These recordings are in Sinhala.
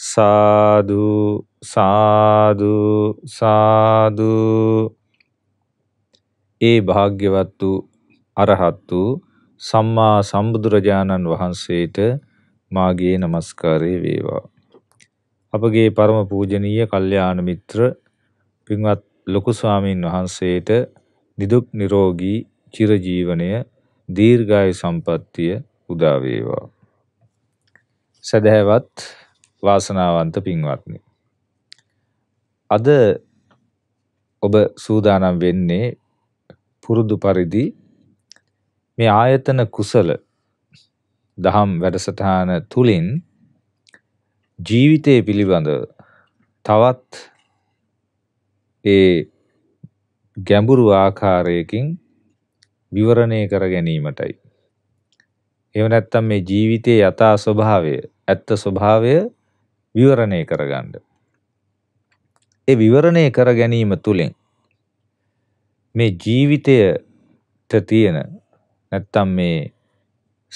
සාදු සාදු සාදු ඒ භාග්‍යවත් වූ අරහත් වූ සම්මා සම්බුදුරජාණන් වහන්සේට මාගේ নমස්කාරය වේවා. අපගේ ಪರම පූජනීය කල්යාණ මිත්‍ර පින්වත් ලොකු ස්වාමීන් වහන්සේට නිදුක් නිරෝගී චිරජීවනය දීර්ඝායු සම්පන්නිය උදා වේවා. සදහැවත් වාසනාවන්ත පින්වත්නි. අද ඔබ සූදානම් වෙන්නේ පුරුදු පරිදි මේ ආයතන කුසල දහම් වැඩසටහන තුලින් ජීවිතය පිළිබඳ තවත් ඒ ගැඹුරු ආකාරයකින් විවරණය කර ගැනීමටයි. එහෙම නැත්නම් මේ ජීවිතයේ යථා ස්වභාවය, ඇත්ත ස්වභාවය විවරණය කරගන්න. ඒ විවරණය කර ගැනීම තුළින් මේ ජීවිතයට තියෙන නැත්තම් මේ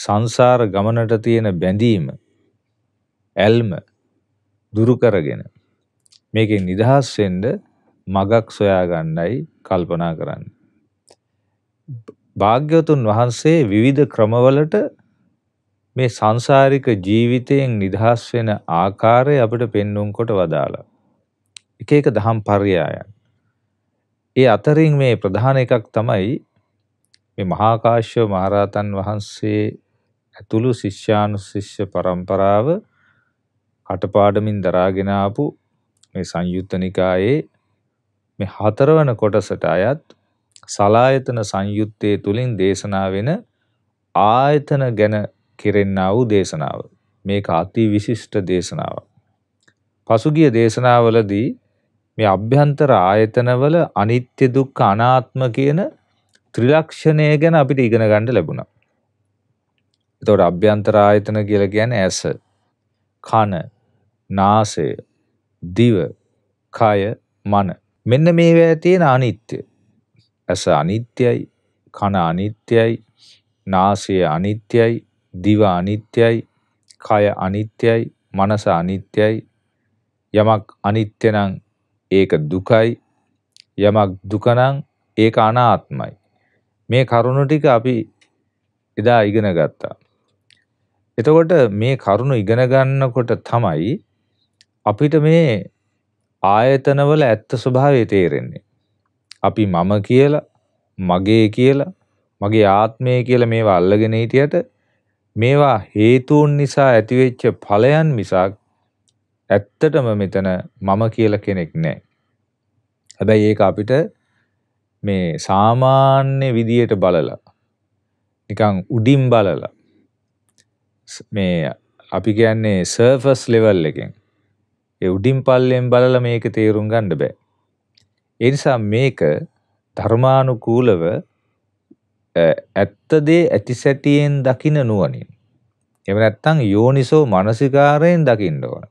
සංසාර ගමනට තියෙන බැඳීම ඇල්ම දුරු කරගෙන මේකෙන් නිදහස් වෙන්න මගක් සොයා ගන්නයි කල්පනා කරන්නේ. භාග්‍යවතුන් වහන්සේ විවිධ ක්‍රමවලට මේ සංසාරික ජීවිතයෙන් නිදහස් වෙන ආකාරය අපිට පෙන්වුම් කොට වදාලා. එක එක දහම් පර්යායන්. ඒ අතරින් මේ ප්‍රධාන එකක් තමයි මේ මහා කාශ්‍යප මහරහතන් වහන්සේ ඇතුළු ශිෂ්‍යානුශිෂ්‍ය පරම්පරාව කටපාඩමින් දරාගෙන ආපු මේ සංයුත්ත නිකායේ මේ හතරවන කොටසට අයත් සලායතන සංයුත්තේ තුලින් දේශනා වෙන ආයතන ගැන කෙරෙන්නා වූ දේශනාව. මේක අති විශිෂ්ට දේශනාවක්. පසුගිය දේශනාවලදී මේ අභ්‍යන්තර ආයතනවල අනිත්‍ය දුක්ඛ අනාත්ම කියන ත්‍රිලක්ෂණය ගැන අපිට ඉගෙන ගන්න ලැබුණා. එතකොට අභ්‍යන්තර ආයතන කියලා කියන්නේ ඇස, කන, නාසය, දිව, කය, මන. මෙන්න මේවා තියෙන අනිත්‍ය. ඇස අනිත්‍යයි, කන අනිත්‍යයි, නාසය අනිත්‍යයි, දිව අනිත්‍යයි, කය අනිත්‍යයි, මනස අනිත්‍යයි. යමක් අනිත්‍ය නම් ඒක දුකයි. යමක් දුක නම් ඒක අනාත්මයි. මේ කරුණු ටික අපි එදා ඉගෙන ගත්තා. එතකොට මේ කරුණු ඉගෙන ගන්නකොට තමයි අපිට මේ ආයතනවල ඇත්ත ස්වභාවය තේරෙන්නේ. අපි මම කියලා, මගේ කියලා, මගේ ආත්මය කියලා මේවා අල්ලගෙන හිටියට මේවා හේතුන් නිසා ඇතිවෙච්ච ඵලයන් මිසක් ඇත්තටම මෙතන මම කියලා කෙනෙක් නැහැ. හැබැයි ඒක අපිට මේ සාමාන්‍ය විදියට බලලා නිකන් උඩින් බලලා මේ අපි කියන්නේ සර්ෆස් ලෙවල් එකෙන් ඒ උඩින් පල්ලෙන් බලලා මේක තේරුම් ගන්න බෑ. ඒ නිසා මේක ධර්මානුකූලව ඇත්ත දේ ඇතිසැටියෙන් දකින නුවණින් එහෙම නැත්නම් යෝනිසෝ මානසිකාරයෙන් දකින්න ඕන.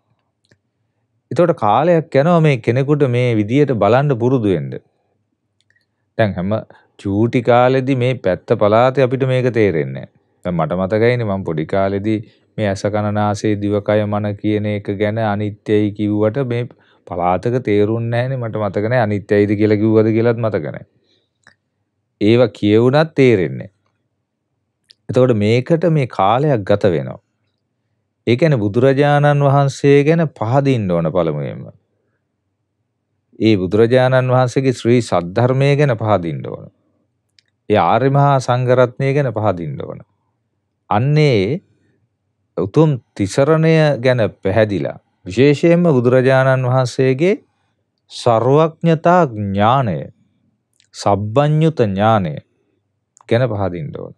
එතකොට කාලයක් යනවා මේ කෙනෙකුට මේ විදියට බලන්න පුරුදු වෙන්න. දැන් හැම චූටි කාලෙදි මේ පැත්ත පලාතේ අපිට මේක තේරෙන්නේ නැහැ. මට මතකයිනේ මම පොඩි කාලෙදි මේ ඇස කන නාසය දිවකය මන කියන එක ගැන අනිත්‍යයි කිව්වට මේ පලාතක තේරුන්නේ නැහැනේ මට මතක නැහැ අනිත්‍යයිද කියලා කිව්වද කියලාත් මතක නැහැ. ඒවා කියවුණත් තේරෙන්නේ එතකොට මේකට මේ කාලයක් ගත වෙනවා. ඒ කියන්නේ බුදුරජාණන් වහන්සේ ගැන පහදින්න ඕන පළමුවෙන්ම. ඒ බුදුරජාණන් වහන්සේගේ ශ්‍රී සද්ධර්මය ගැන පහදින්න ඕන. ඒ ආර්ය මහා සංඝරත්නය ගැන පහදින්න ඕන. අන්නේ උතුම් තිසරණය ගැන පැහැදිලා විශේෂයෙන්ම බුදුරජාණන් වහන්සේගේ ਸਰවඥතා ඥාණය සබ්බඤ්ඤුත ඥාණය ගැන පහදින්න ඕන.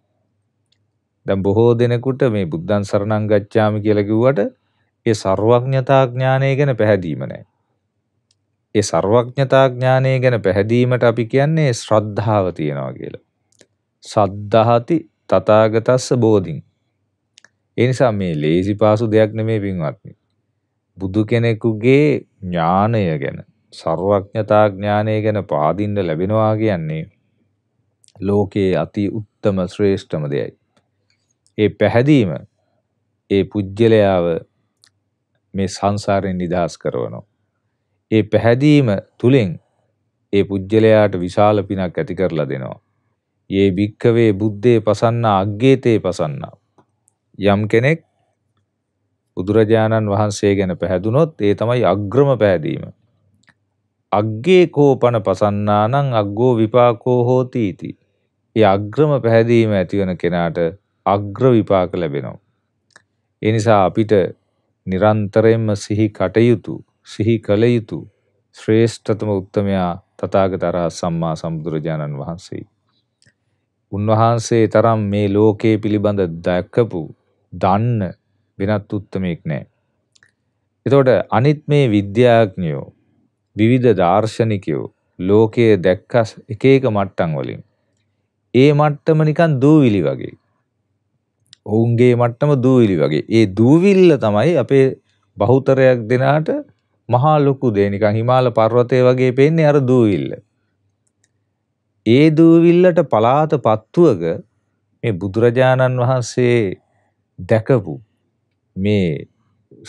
දැන් බොහෝ දෙනෙකුට මේ බුද්ධං සරණං ගච්ඡාමි කියලා කිව්වට ඒ ਸਰවඥතා ඥානය ගැන පැහැදීම නැහැ. ඒ ਸਰවඥතා ඥානය ගැන පැහැදීමට අපි කියන්නේ ශ්‍රද්ධාව තියනවා කියලා. සද්ධාති තථාගතස්ස බෝධින්. ඒ නිසා මේ ලේසි පාසු දෙයක් නෙමෙයි පින්වත්නි. බුදු කෙනෙකුගේ ඥානය ගැන ਸਰවඥතා ඥානය ගැන පාදින්න ලැබෙනවා කියන්නේ ලෝකයේ අති උත්තම ශ්‍රේෂ්ඨම දෙයයි. ඒ පැහැදීම ඒ පුජ්‍යලයාව මේ සංසාරයෙන් නිදහස් කරනවා. ඒ පැහැදීම තුලින් ඒ පුජ්‍යලයාට විශාල පිනක් ඇති කරලා දෙනවා. "යේ භික්ඛවේ බුද්දේ පසන්නා අග්ගේතේ පසන්නා" යම් කෙනෙක් බුදුරජාණන් වහන්සේ ගැන පැහැදුනොත් ඒ තමයි අග්‍රම පැහැදීම. අග්ගේ කෝපන පසන්නානං අග්ගෝ විපාකෝ හෝති इति. ඒ අග්‍රම පැහැදීම ඇති වෙන කෙනාට අග්‍ර විපාක ලැබෙනවා. ඒ නිසා අපිට නිරන්තරයෙන්ම සිහි කටයුතු සිහි කළ යුතු ශ්‍රේෂ්ඨතම උත්තමයා තථාගත අරහත් සම්මා සම්බුදුරජාණන් වහන්සේ. උන්වහන්සේ තරම් මේ ලෝකයේ පිළිබඳ දැක්කපු දන්න වෙනත් උත්තමයෙක් නැහැ. එතකොට අනිත් මේ විද්‍යාඥයෝ විවිධ දාර්ශනිකයෝ ලෝකයේ දැක්ක එක එක මට්ටම් වලින් ඒ මට්ටම නිකන් දූවිලි වගේ ඔවුන්ගේ මට්ටම දූවිලි වගේ. ඒ දූවිල්ල තමයි අපේ බහුතරයක් දෙනාට මහා ලොකු දේ නිකන් හිමාල පර්වතය වගේ පේන්නේ අර දූවිල්ල. ඒ දූවිල්ලට පලාත පත්තුවක මේ බුදුරජාණන් වහන්සේ දැකපු මේ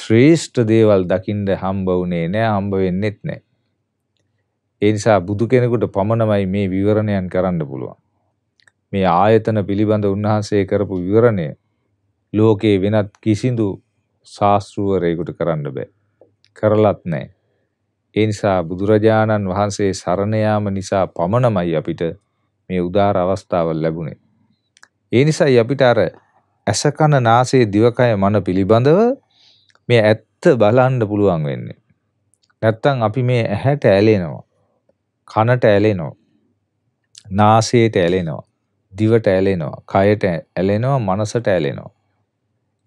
ශ්‍රේෂ්ඨ දේවල් දකිින්ට හම්බ වුණේ නෑ හම්බ වෙන්නෙත් නෑ. ඒ නිසා බුදු කෙනෙකුට පමණමයි මේ විවරණයන් කරන්න පුළුවන්. මේ ආයතන පිළිබඳ උන්වහන්සේ කරපු විවරණය ලෝකේ වෙනත් කිසිදු ශාස්ත්‍රූවරයෙකුට කරන්න බෑ. කරලත් නෑ. ඒ නිසා බුදුරජාණන් වහන්සේ සරණ නිසා පමණමයි අපිට මේ උදාර අවස්ථාව ලැබුණේ. ඒ නිසායි අපිට අර ඇස කන නාසය දිවකය මන පිළිබඳව මේ ඇත්ත බලන්න පුළුවන් වෙන්නේ. නැත්තම් අපි මේ ඇහැට ඇලෙනවා. කනට ඇලෙනවා. නාසයට ඇලෙනවා. දිවට ඇලෙනවා. කයට ඇලෙනවා. මනසට ඇලෙනවා.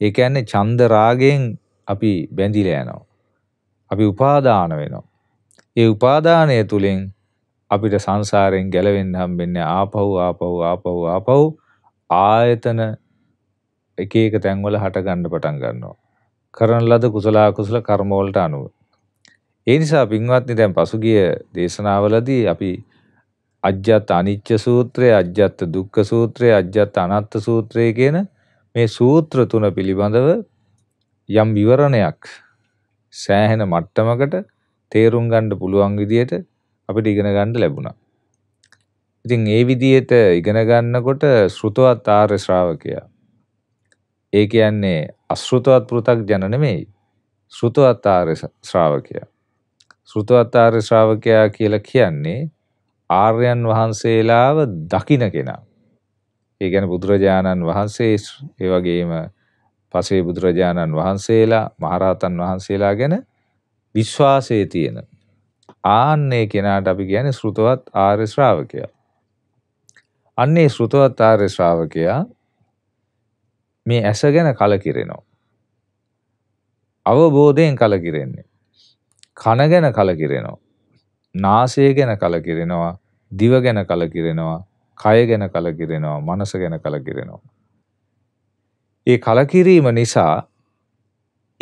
ඒ කියන්නේ ඡන්ද රාගයෙන් අපි බැඳිලා යනවා. අපි උපාදාන වෙනවා. ඒ උපාදානය තුලින් අපිට සංසාරයෙන් ගැලවෙන්න හම්බෙන්නේ ආපහු ආපහු ආපහු ආපහු ආයතන එක එක තැන්වල හට ගන්න පටන් ගන්නවා. කරන ලද කුසල අකුසල කර්ම වලට අනුව. ඒ නිසා පින්වත්නි දැන් පසුගිය දේශනාවලදී අපි අජ්ජත් අනිච්ච සූත්‍රය, අජ්ජත් දුක්ඛ සූත්‍රය, අජ්ජත් අනාත්ත සූත්‍රය කියන මේ සූත්‍ර තුන පිළිබඳව යම් විවරණයක් සෑහෙන මට්ටමකට තේරුම් ගන්න පුළුවන් විදියට අපිට ඉගෙන ගන්න ලැබුණා. ඉතින් ඒ විදියට ඉගෙන ගන්නකොට ශ්‍රුතවත් ආර්ය ශ්‍රාවකයා. ඒ කියන්නේ අශ්‍රුතවත් පෘථග්ජන නෙමෙයි. ශ්‍රුතවත් ආර්ය ශ්‍රාවකයා. ශ්‍රුතවත් ආර්ය ශ්‍රාවකයා කියලා කියන්නේ ආර්යයන් වහන්සේලාව දකින කෙනා. ඒ ගැන බුදුරජාණන් වහන්සේ ඒ වගේම පසේ බුදුරජාණන් වහන්සේලා මහරහතන් වහන්සේලා ගැන විශ්වාසයේ තියෙන ආන්නේ කෙනාට අපි කියන්නේ ශ්‍රුතවත් ආර්ය ශ්‍රාවකයා. අන්නේ ශ්‍රුතවත් ආර්ය ශ්‍රාවකයා මේ ඇස ගැන කලකිරෙනවා. අවබෝධයෙන් කලකිරෙන්නේ. කන ගැන කලකිරෙනවා. නාසය ගැන කලකිරෙනවා. දිව ගැන කලකිරෙනවා. කය ගැන කලකිරෙනවා, මනස ගැන කලකිරෙනවා. ඒ කලකිරීම නිසා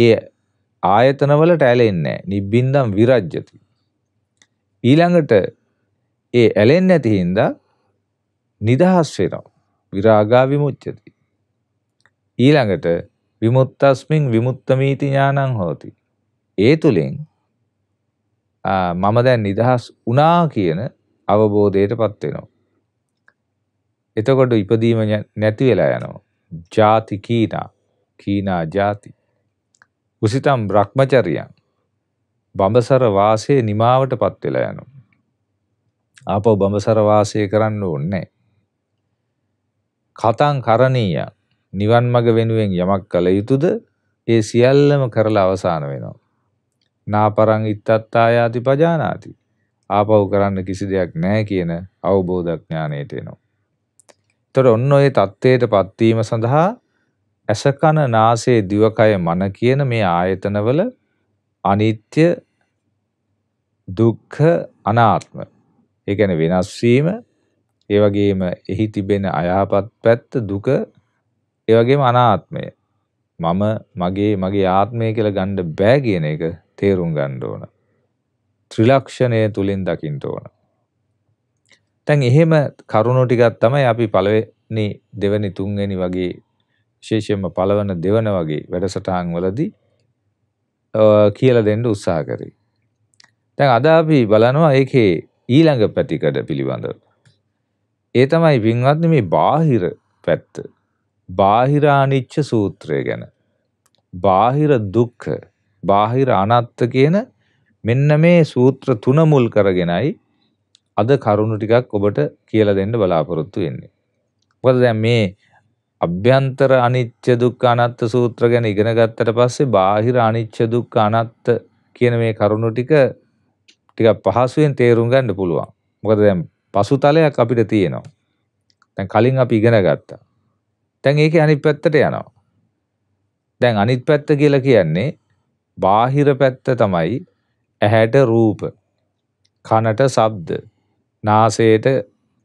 ඒ ආයතනවලට ඇලෙන්නේ නිබ්බින්දම් විරජ්‍යති. ඊළඟට ඒ ඇලෙන්නේ නැති හින්දා නිදහස් වෙනවා. විරාගා විමුච්ඡති. ඊළඟට විමුක්තස්මින් විමුක්තමීති ඥානං හෝති. ඒ තුලින් මම දැන් නිදහස් වුණා කියන අවබෝධයටපත් වෙනවා. එතකොට ඉපදීම නැති වෙලා යනවා. ಜಾති කීනා. කීනා ಜಾති. උසිතම් භ්‍රමචර්යයන්. බඹසර වාසයේ නිමාවටපත් වෙලා යනවා. ආපහු බඹසර වාසය කරන්න ඕනේ කතං කරණීය නිවන් මඟ වෙනුවෙන් යමක් කළ යුතුද ඒ සියල්ලම කරලා අවසාන වෙනවා. නාපරං ඉත්තත්තායාති පජානාති. ආපහු කරන්න කිසි දෙයක් නැහැ කියන අවබෝධඥාණයට එනවා. තොර ඔන්න ඔය தත්ත්වයට පත්වීම සඳහා ඇස කන නාසය දිවකය මන කියන මේ ආයතනවල අනිත්‍ය දුක්ඛ අනාත්ම ඒ කියන්නේ වෙනස් වීම ඒ වගේම එහි තිබෙන අයහපත් පැත්ත දුක ඒ වගේම අනාත්මය මම මගේ මගේ ආත්මය කියලා ගන්න බෑ කියන එක තේරුම් ගන්න ඕන ත්‍රිලක්ෂණය තුලින් දකින්න ඕන දැන් එහෙම කරුණු ටිකක් තමයි අපි පළවෙනි දෙවෙනි තුන්වෙනි වගේ විශේෂයෙන්ම පළවන දෙවන වගේ වැඩසටහන් වලදී කියලා දෙන්න උත්සාහ කරේ. දැන් අද අපි බලනවා ඒකේ ඊළඟ පැතිකඩ පිළිබඳව. ඒ තමයි වින්වත්නි මේ බාහිර පැත්ත. බාහිර අනිච්ච සූත්‍රය ගැන. බාහිර දුක්ඛ, බාහිර අනාත්ත කියන මෙන්න මේ සූත්‍ර තුන මුල් කරගෙනයි අද කරුණු ටිකක් ඔබට කියලා දෙන්න බලාපොරොත්තු වෙන්නේ. මොකද දැන් මේ අභ්‍යන්තර අනිච්ච දුක්ඛ අනාත්ත සූත්‍ර ගැන ඉගෙන ගත්තට පස්සේ බාහිර අනිච්ච දුක්ඛ අනාත්ත කියන මේ කරුණු ටික ටිකක් පහසුවෙන් තේරුම් ගන්න පුළුවන්. මොකද දැන් පසුතලයක් අපිට තියෙනවා. දැන් කලින් අපි ඉගෙන ගත්තා. දැන් ඒකේ අනිත් පැත්තට යනවා. දැන් අනිත් පැත්ත කියලා කියන්නේ බාහිර පැත්ත තමයි ඇහැට රූප, කනට ශබ්ද, නාසයට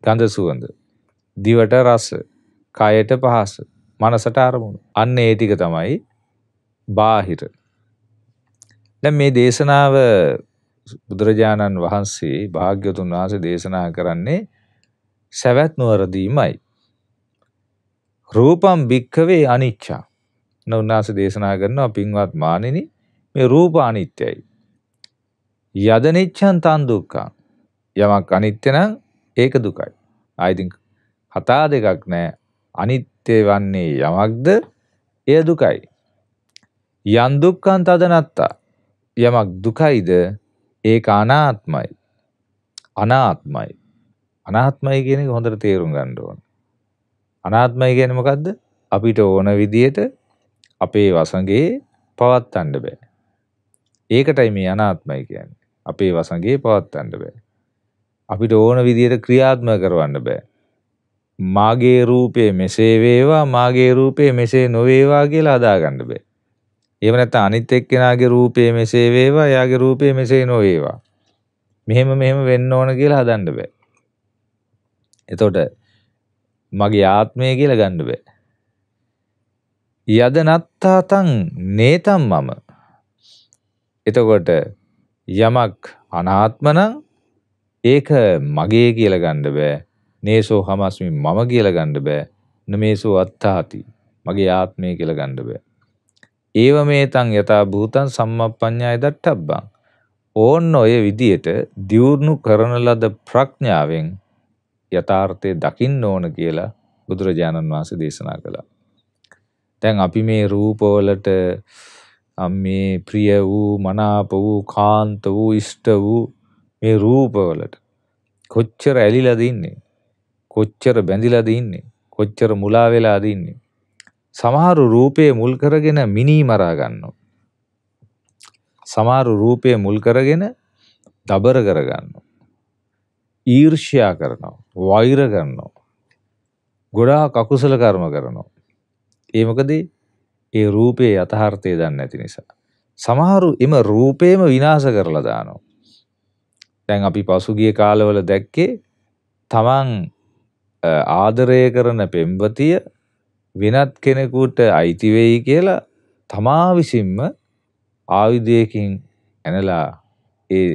ගඳ සුවඳ, දිවට රස, කයට පහස, මනසට අරමුණු. අන්න ඒ ටික තමයි බාහිර. දැන් මේ දේශනාව බුදුරජාණන් වහන්සේ භාග්‍යතුන් වහන්සේ දේශනා කරන්නේ සවැත් නුවරදීමයි. රූපම් භික්කවේ අනිච්චා. නවනාස දේශනා කරනවා පින්වත් මානිනි මේ රූප අනිත්‍යයි. යදනිච්ඡන් තන් දුක්ඛං යමක් අනිත්‍ය නම් ඒක දුකයි. ආයිතින් කතා දෙකක් නෑ. අනිත්‍ය වන්නේ යමක්ද එය දුකයි. යන් දුක්ඛං තදනත්තා. යමක් දුකයිද ඒක අනාත්මයි. අනාත්මයි. අනාත්මයි කියන එක හොඳට තේරුම් ගන්න ඕන. අනාත්මයි කියන්නේ මොකද්ද? අපිට ඕන විදියට අපේ වසඟේ පවත්තන්න බෑ. ඒකටයි මේ අනාත්මයි කියන්නේ. අපේ වසඟේ පවත්තන්න බෑ. අපිට ඕන විදියට ක්‍රියාත්මක කරවන්න බෑ. මාගේ රූපය මෙසේ වේවා මාගේ රූපය මෙසේ නොවේවා කියලා හදාගන්න බෑ. එහෙම නැත්නම් අනිත් එක්කෙනාගේ රූපය මෙසේ වේවා එයාගේ රූපය මෙසේ නොවේවා. මෙහෙම මෙහෙම වෙන්න ඕන කියලා හදන්න බෑ. එතකොට මගේ ආත්මය කියලා ගන්න බෑ. යද නත්තාතං නේතම් මම. එතකොට යමක් අනාත්මනම් ඒක මගේ කියලා ගන්න බෑ. නේසෝ හමස්මි මම කියලා ගන්න බෑ. නමේසෝ අත්තාති. මගේ ආත්මය කියලා ගන්න බෑ. ඒව මේතං යථා භූතං සම්මප්පඤ්ඤාය දට්ඨබ්බං. ඕන්න ඔය විදියට දියුණු කරන ලද ප්‍රඥාවෙන් යථාර්ථය දකින්න ඕන කියලා බුදුරජාණන් වහන්සේ දේශනා කළා. දැන් අපි මේ රූපවලට මේ ප්‍රිය වූ මනාප වූ කාන්ත වූ ඉෂ්ට වූ මේ රූපවලට කොච්චර ඇලිලාද ඉන්නේ කොච්චර බැඳිලාද ඉන්නේ කොච්චර මුලා වෙලාද ඉන්නේ සමහරු රූපේ මුල් කරගෙන මිනී මරා ගන්නවා සමහරු රූපේ මුල් කරගෙන දබර කර ගන්නවා ඊර්ෂ්‍යා කරනවා වෛර කරනවා ගොඩාක් අකුසල කර්ම කරනවා ඒ මොකද ඒ රූපේ යථාර්ථය දන්නේ නැති නිසා සමහරු එම රූපේම විනාශ කරලා දානවා දැන් අපි පසුගිය කාලවල දැක්කේ තමන් ආදරය කරන පෙම්වතිය වෙනත් කෙනෙකුට අයිති වෙයි කියලා තමා විසින්ම ආයුධයකින් ඇනලා ඒ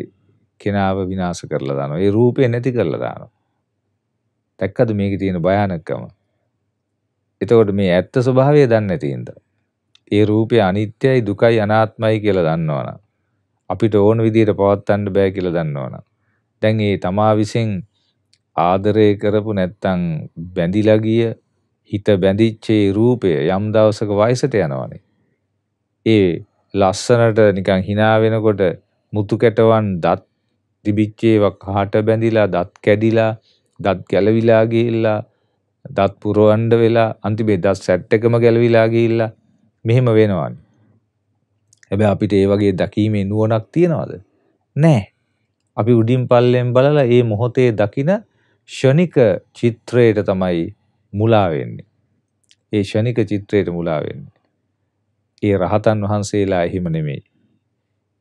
කෙනාව විනාශ කරලා දානවා. ඒ රූපේ නැති කරලා දානවා. දැක්කද මේකේ තියෙන භයානකම? එතකොට මේ ඇත්ත ස්වභාවය දන්නේ නැති ඒ රූපය අනිත්‍යයි දුකයි අනාත්මයි කියලා දන්නවනම් අපිට ඕන විදිහට පවත්වන්න බෑ කියලා දන්නවනම් දැන් ඒ තමා විසින් ආදරය කරපු නැත්තම් බැඳිලා ගිය හිත බැඳිච්ච ඒ රූපය යම් දවසක වයසට යනවනේ ඒ ලස්සනට නිකන් hina වෙනකොට මුතු කැටවන් දත් තිබිච්ච ඒවා කහට බැඳිලා දත් කැඩිලා දත් ගැලවිලා ගිහිල්ලා දත් පුරවන්න වෙලා අන්තිමේ දත් සැට් එකම ගැලවිලා ගිහිල්ලා මෙහෙම වෙනවනේ හැබැයි අපිට ඒ වගේ දැකීමේ නුවණක් තියනවද? නැහැ. අපි උඩින් පල්ලෙන් බලලා මේ මොහොතේ දකින ෂණික චිත්‍රයට තමයි මුලා වෙන්නේ. ඒ ෂණික චිත්‍රයට මුලා වෙන්නේ. ඒ රහතන් වහන්සේලා එහෙම නෙමෙයි.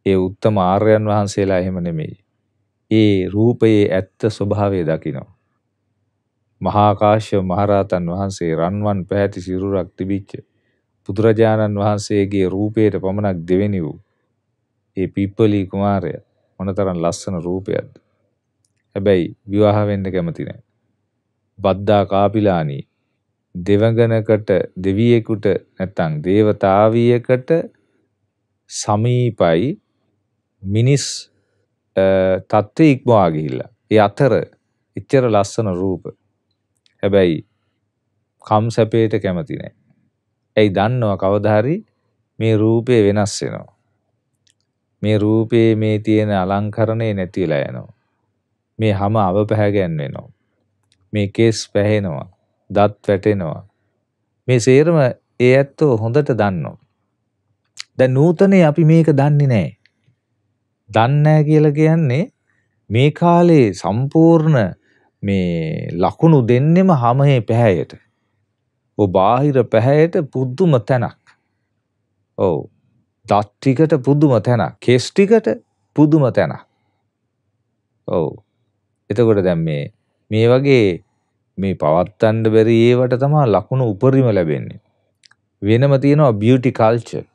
ඒ උත්තම ආර්යයන් වහන්සේලා එහෙම නෙමෙයි. ඒ රූපයේ ඇත්ත ස්වභාවය දකිනවා. මහා කාශ්‍යප මහරහතන් වහන්සේ රන්වන් පැහැති සිරුරක් තිබිච්ච බුදුරජාණන් වහන්සේගේ රූපයට පමණක් දෙවෙනි වූ ඒ පිප්පලී කුමාරය මොනතරම් ලස්සන රූපයක්ද. හැබැයි විවාහ වෙන්න කැමති නැහැ. බද්දා කාපිලානි දෙවඟනකට දෙවියෙකුට නැත්නම් దేవතාවියකට සමීපයි මිනිස් තත්ත්වයේ ඉක්මවා ගිහිල්ලා. ඒ අතර එච්චර ලස්සන රූප. හැබැයි කම් සැපේට කැමති නැහැ. ඇයි දන්නවා කවදාහරි මේ රූපය වෙනස් වෙනවා. මේ රූපයේ මේ තියෙන අලංකරණය නැති වෙලා යනවා. මේ හැම අවපැහැගැන් වෙනවා. මේ කේස් පැහෙනවා. දත් වැටෙනවා. මේ සේරම ඒ ඇත්තෝ හොඳට දන්නවා. දැන් නූතනේ අපි මේක දන්නේ නැහැ. දන්නේ නැහැ කියලා කියන්නේ මේ කාලේ සම්පූර්ණ මේ ලකුණු දෙන්නෙම හැමේ පැහැයට. ඔ බාහිර පැහැයට පුද්දුම තැනක්. ඔව්. දත්ටිකට පුදුම තැනක්. කෙස්ටිකට පුදුම තැනක්. ඔව්. එතකොට දැන් මේ මේ වගේ මේ පවත්තන්න බැරි ඒවට තමා ලකුණු උපරිම ලැබෙන්නේ. වෙනම තියෙනවා බියුටි කල්චර්.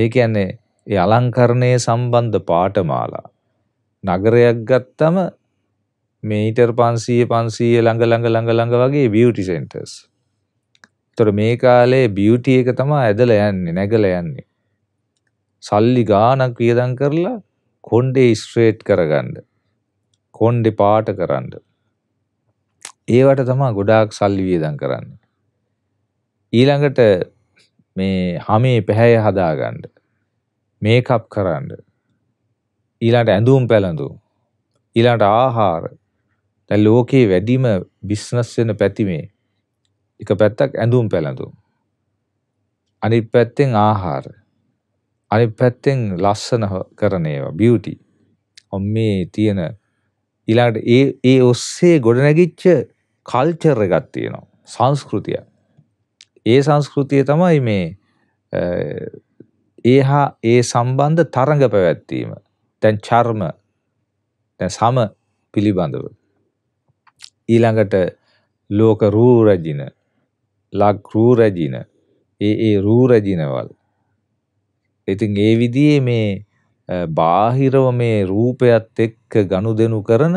ඒ කියන්නේ ඒ අලංකරණයේ සම්බන්ධ පාඨමාලා. නගරයක් ගත්තම මීටර් 500 500 ළඟ ළඟ ළඟ ළඟ වගේ බියුටි සෙන්ටර්ස්. ඒතර මේ කාලේ බියුටි එක තමයි ඇදලා යන්නේ නැගලා යන්නේ. සල්ලි ගාණක් වියදම් කරලා කොණ්ඩේ ස්ට්‍රේට් කරගන්න. කොණ්ඩේ පාට කරන්න. ඒවට තමයි ගොඩාක් සල්ලි වියදම් කරන්නේ. ඊළඟට මේ හැමේ පැහැය හදාගන්න. මේකප් කරන්න. ඊළඟට ඇඳුම් පැළඳුම්. ඊළඟට ආහාර. දැන් ලෝකේ වැඩිම බිස්නස් වෙන පැති මේ. එක පැත්තක් ඇඳුම් පැළඳුම්. අනිත් පැත්තෙන් ආහාර. අනිත් පැත්තෙන් ලස්සන කරන ඒවා බියුටි. මේ තියෙන ඊළඟට ඒ ඒ ඔස්සේ ගොඩනැගිච්ච කල්චර් එකක් තියෙනවා. සංස්කෘතිය. ඒ සංස්කෘතිය තමයි මේ ඒහා ඒ සම්බන්ධ තරඟ පැවැත්වීම. දැන් චර්ම දැන් සම පිළිබඳව ඊළඟට ලෝක රූ රජින ලක් රූ රැජින ඒ ඒ රූ රැජිනවල් ඉතින් ඒ විදිහේ මේ බාහිරව මේ රූපයත් එක්ක ගනුදෙනු කරන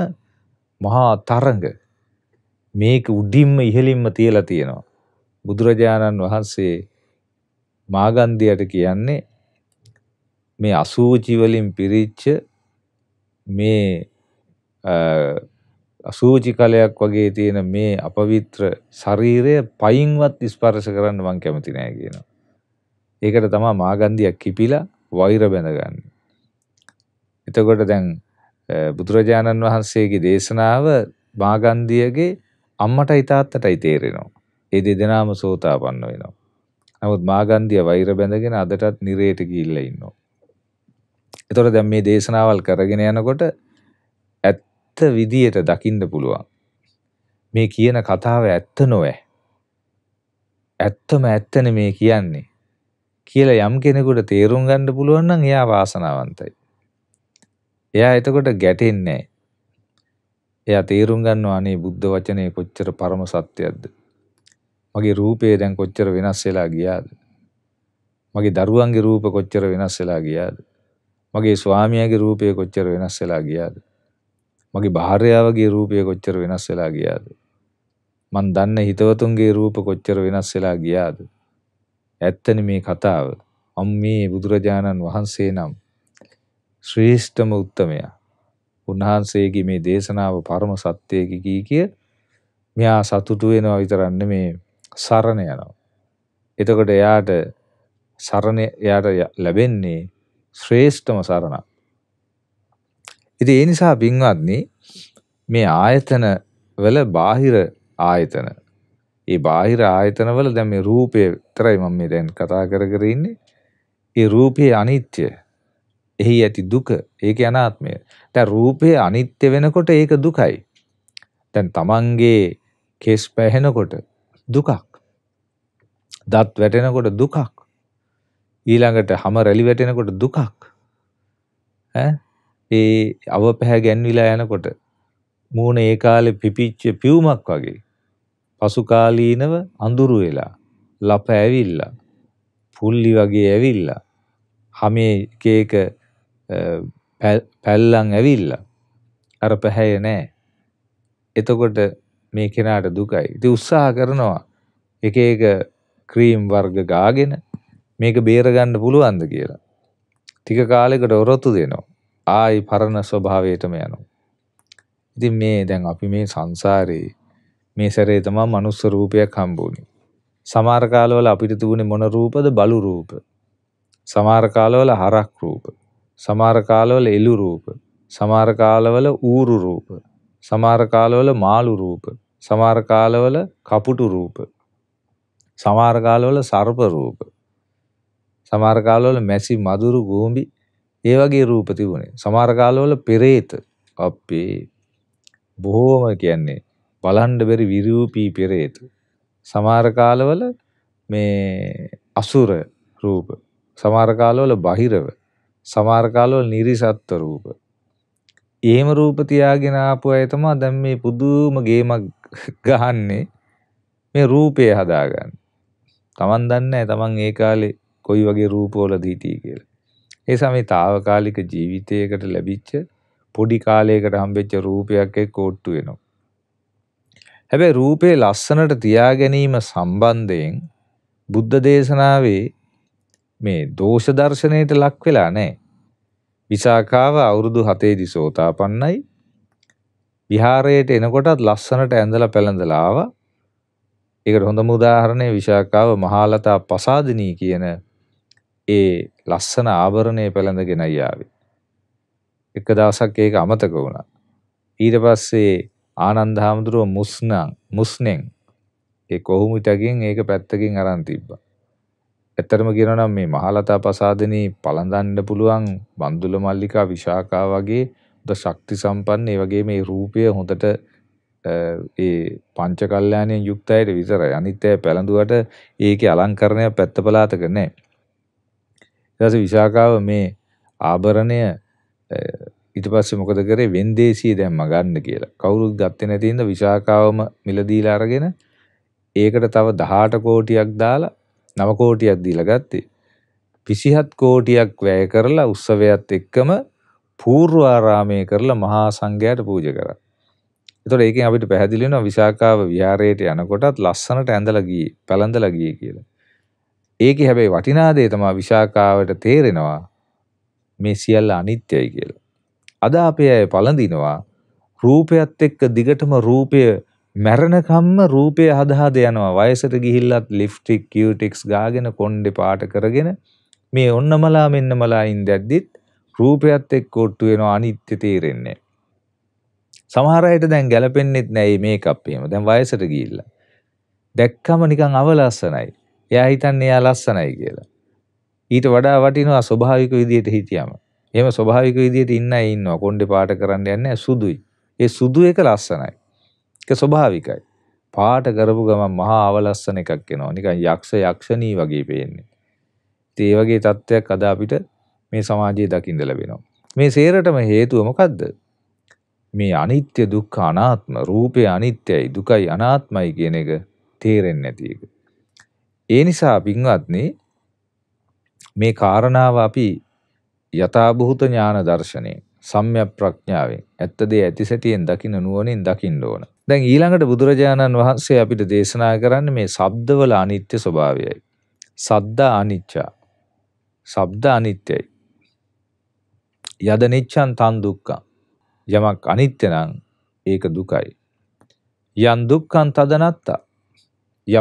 මහා තරඟ මේක උඩින්ම ඉහළින්ම තියලා තියෙනවා බුදුරජාණන් වහන්සේ මාගන්ධයට කියන්නේ මේ අසූචි වලින් පිරිච්ච මේ අසූචි කලයක් වගේ තියෙන මේ අපවිත්‍ර ශරීරය පයින්වත් ස්පර්ශ කරන්න මං කැමති නෑ කියනවා. ඒකට තමයි මාගන්ධියක් කිපිලා වෛර බැඳගන්නේ. එතකොට දැන් බුදුරජාණන් වහන්සේගේ දේශනාව මාගන්ධියගේ අම්මටයි තාත්තටයි තේරෙනවා. ඒ දෙදෙනාම සෝතාපන්න වෙනවා. නමුත් මාගන්ධිය වෛර බැඳගෙන අදටත් නිරේට ගිහිල්ලා ඉන්නවා. එතකොට දැන් මේ දේශනාවල් කරගෙන යනකොට ඇත්ත විදියට දකින්න පුළුවන්. මේ කියන කතාව ඇත්ත නොවැ. ඇත්තම ඇත්තන මේ කියන්නේ. කියලා යම් කෙනෙකුට තේරුම් ගන්න පුළුවන් නම් එයා වාසනාවන්තයි. එයා එතකොට ගැටෙන්නේ එයා තේරුම් ගන්නවා අනේ බුද්ධ වචනේ කොච්චර පරම සත්‍යයක්ද. මගේ රූපය දැන් කොච්චර වෙනස් වෙලා ගියාද? මගේ දරුවන්ගේ රූප කොච්චර වෙනස් වෙලා ගියාද? මගේ ස්වාමියාගේ රූපය කොච්චර වෙනස් වෙලා ගියාද? මගේ භාර්යාවගේ රූපය කොච්චර වෙනස් වෙලා ගියාද? මන් දන්න හිතවතුන්ගේ රූප කොච්චර වෙනස් වෙලා ගියාද? ඇත්තනේ මේ කතාව. අම්මේ බුදුරජාණන් වහන්සේ නම් ශ්‍රේෂ්ඨම උත්තමයා. උන්වහන්සේගේ මේ දේශනාව පරම සත්‍යයේ කී කිය මෙයා සතුටු වෙනවා විතරක් නෙමේ සරණ යනවා. එතකොට එයාට සරණ එයාට ලැබෙන්නේ ශ්‍රේෂ්ඨම සරණක්. ඉතින් ඒ නිසා පින්වත්නි මේ ආයතන වල බාහිර ආයතන ඒ බාහිර ආයතන වල දැන් මේ රූපය විතරයි මම මේ දැන් කතා කර කර ඉන්නේ. ඒ රූපයේ අනිත්‍ය. එහි ඇති දුක, ඒක අනාත්මය. දැන් රූපය අනිත්‍ය වෙනකොට ඒක දුකයි. දැන් Tamange කෙස් පැහෙනකොට දුකක්. දත් වැටෙනකොට දුකක්. ඊළඟට හැම රැලි වැටෙනකොට දුකක්. ඈ ඒ අවපැහැ ගැන්විලා යනකොට මූණ ඒ කාලේ පිපිච්ච පියුමක් වගේ පසුකාලීනව අඳුරු වෙලා ලප ඇවිල්ලා පුල්ලි වගේ ඇවිල්ලා හමේ කේක පැල්ලන් ඇවිල්ලා අර පැහැය නෑ එතකොට මේ කෙනාට දුකයි ඉතින් උත්සාහ කරනවා එක එක ක්‍රීම් වර්ග ගාගෙන මේක බේරගන්න පුළුවන්ද කියලා ටික කාලෙකට ඔරොත්තු දෙනවා ආයි පරණ ස්වභාවයටම යනවා. ඉතින් මේ දැන් අපි මේ සංසාරේ මේ සැරේ තමයි මනුස්ස රූපයක් හම්බුනේ. සමහර කාලවල අපිට තිබුණේ මොන රූපද? බලු රූප. සමහර කාලවල හරක් රූප. සමහර කාලවල එළු රූප. සමහර කාලවල ඌරු රූප. සමහර කාලවල මාළු රූප. සමහර කාලවල කපුටු රූප. සමහර කාලවල සර්ප රූප. සමහර කාලවල මැසි මදුරු ගෝඹි ඒ වගේ රූප තිබුණේ. සමහර කාලවල පෙරේත අපේ බොහෝම කියන්නේ බලන්න බැරි විරූපී පෙරේත. සමහර කාලවල මේ අසුර රූප. සමහර කාලවල බහිරව. සමහර කාලවල නිරිසත්ත්ව රූප. එහෙම රූප තියාගෙන ආපු අය තමයි දැන් මේ පුදුම ගේමක් ගහන්නේ මේ රූපය හදාගන්න. Taman දන්නේ නැහැ Taman ඒ කාලේ කොයි වගේ රූපවලද හිටියේ කියලා. ඒ සමේ తాවකාලික ජීවිතයකට ලැබිච්ච පොඩි කාලයකට හම්බෙච්ච රූපයක් එක්ක ඔට්ටු වෙනවා. හැබැයි රූපේ ලස්සනට තියා ගැනීම සම්බන්ධයෙන් බුද්ධ දේශනාවේ මේ දෝෂ දර්ශනයට ලක් වෙලා නැහැ. විසාකාව අවුරුදු 7 දි සෝතාපන්නයි. විහාරයට එනකොටත් ලස්සනට ඇඳලා පැළඳලා ආවා. ඒකට හොඳම උදාහරණය විසාකාව මහලතා පසාදිනී කියන ඒ ලස්සන ආවරණය පැළඳගෙන ආවේ. එක දවසක් ඒක අමතක වුණා. ඊට පස්සේ ආනන්ද හාමුදුරුව මුස්නං මුස්නෙන් ඒ කොහොමිටගෙන් ඒක පැත්තකින් අරන් තිබ්බා. ඇත්තටම කියනවා නම් මේ මහලතා පසාදෙනී පළඳන්න පුළුවන් බන්දුල මල්ලිකා විශාකා වගේ උද ශක්ති සම්පන්න ඒ වගේ මේ රූපය හොඳට ඒ පංචකල්යාණයෙන් යුක්ත අයට විතරයි. අනිත් අය පැලඳුවට ඒකේ අලංකරණය පැත්තපලාතක නැහැ. ඊට විශාකාව මේ ආභරණය ඊට පස්සේ මොකද කරේ වෙන්දේසිය දැම්ම ගන්න කියලා. කවුරුත් ගත්තේ නැති හින්දා විශාකාවම මිල දීලා අරගෙන ඒකට තව 18 කෝටියක් දාලා 9 කෝටියක් දීලා ගත්තේ. 27 කෝටියක් වැය කරලා උත්සවයත් එක්කම පූර්වාරාමයේ කරලා මහා සංඝයාට පූජා කරා. එතකොට ඒකෙන් අපිට පැහැදිලි වෙනවා විශාකාව විහාරයට යනකොටත් ලස්සනට ඇඳලා ගියේ, පැලඳලා ගියේ කියලා. ඒකේ හැබැයි වටිනා දේ තමයි විශාකාවට තේරෙනවා මේ සියල්ල අනිත්‍යයි කියලා. අද අපේ අය පළඳිනවා රූපයත් එක්ක දිගටම රූපය මැරණකම්ම රූපය හදාද යනවා වයසට ගිහිල්ලත් ලිප්ටික් කියටික්ස් ගාගෙන කොන්්ඩෙ පාට කරගෙන මේ ඔන්නමලා මෙන්නමලා ඉන්දැද්දිත් රූපයත් එක් කොට්ටු වෙනවා අනිත්‍ය තේරෙන්නේ. සමහරයට දැන් ගැලපෙන්නෙත් නැයි මේ කප්පේම දැන් වයසට ගිල්ල. දැක්කම නිකං අවලස්සනයි එයා හිතන්නේ එයා ලස්සනයි කියලා. ඊට වඩා වටිනවා ස්වභාවික විදියට හිටියම. එහෙම ස්වභාවික විදියට ඉන්නයි ඉන්නවා. කොණ්ඩේ පාට කරන්න යන්නේ සුදුයි. ඒ සුදු එක ලස්සනයි. ඒක ස්වභාවිකයි. පාට කරපු ගමන් මහා අවලස්සන එකක් එනවා. නිකන් යක්ෂ යක්ෂණී වගේ පේන්නේ. ඉතින් ඒ වගේ තත්ත්වයක් අද අපිට මේ සමාජයේ දකින්න ලැබෙනවා. මේ සේරටම හේතුව මොකද්ද? මේ අනිත්‍ය දුක්ඛ අනාත්ම රූපය අනිත්‍යයි දුකයි අනාත්මයි කියන එක තේරෙන්නේ නැති එක. ඒ නිසා පින්වත්නි මේ කාරණාව අපි යථාභූත ඥාන දර්ශනයෙන් සම්‍යක් ප්‍රඥාවෙන් ඇත්ත දේ ඇති සැටියෙන් දකින්න නුවණින් දකින්න ඕන. දැන් ඊළඟට බුදුරජාණන් වහන්සේ අපිට දේශනා කරන්නේ මේ ශබ්දවල අනිත්‍ය ස්වභාවයයි. සද්ද අනිච්චා. ශබ්ද අනිත්‍යයි. යද නිච්ඡන් තන් දුක්ඛං. යමක් අනිත්‍ය නම් ඒක දුකයි. යන් දුක්ඛං තදනත්තා.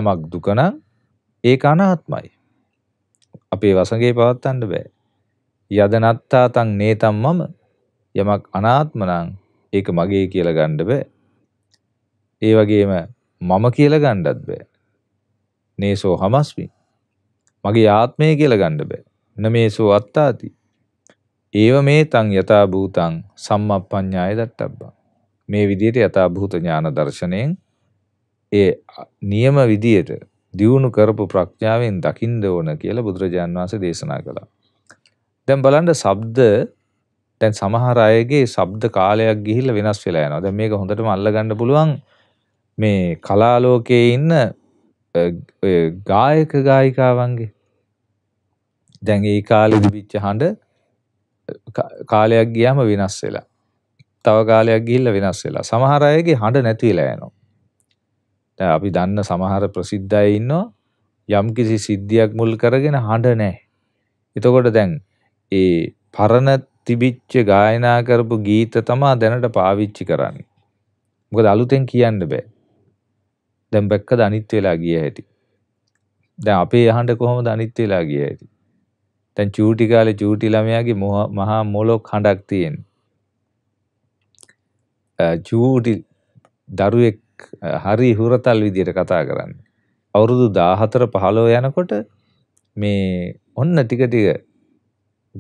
යමක් දුක නම් ඒක අනාත්මයි. අපේ වසඟේ පවත්වන්න බෑ. යද නත්තා තං නේතම් මම යමක් අනාත්ම නම් ඒක මගේ කියලා ගන්න බෑ. ඒ වගේම මම කියලා ගන්නත් බෑ. නේසෝ හමස්මි. මගේ ආත්මය කියලා ගන්න බෑ. නමේසෝ අත්තාති. ඒව මේ තං යථා භූතං සම්මප්පඤ්ඤාය දත්තබ්බං. මේ විදිහට යථා භූත ඥාන දර්ශනයෙන් ඒ නියම විදිහට දියුණු කරපු ප්‍රඥාවෙන් දකින්න ඕන කියලා බුදුරජාන් වහන්සේ දේශනා කළා. දැන් බලන්න ශබ්ද දැන් සමහර අයගේ ශබ්ද කාලයක් ගිහිල්ලා වෙනස් වෙලා යනවා. දැන් මේක හොඳටම අල්ලගන්න පුළුවන් මේ කලා ලෝකයේ ඉන්න ගායක ගායිකාවන්ගේ දැන් ඒ කාලේ තිබිච්ච හඬ කාලයක් ගියාම වෙනස් වෙලා. තව කාලයක් ගිහිල්ලා වෙනස් වෙලා. සමහර අයගේ හඬ නැති වෙලා යනවා. දැන් අපි දන්න සමහර ප්‍රසිද්ධ අය ඉන්නවා යම්කිසි සිද්ධියක් මුල් කරගෙන හඬ නැහැ. එතකොට දැන් ඒ පරණ තිබිච්ච ගායනා කරපු ගීත තමා දැනට පාවිච්චි කරන්නේ. මොකද අලුතෙන් කියන්න බෑ. දැන් බැක්කද අනිත් වෙලා ගිය හැටි. දැන් අපේ අහන්න කොහොමද අනිත් වෙලා ගිය හැටි. දැන් චූටි කාලේ චූටි ළමයාගේ මහා මොලොක් හඬක් තියෙන. චූටි දරුවෙක් හරි හුරතල් විදියට කතා කරන්න. අවුරුදු 14 15 යනකොට මේ ඔන්න ටික ටික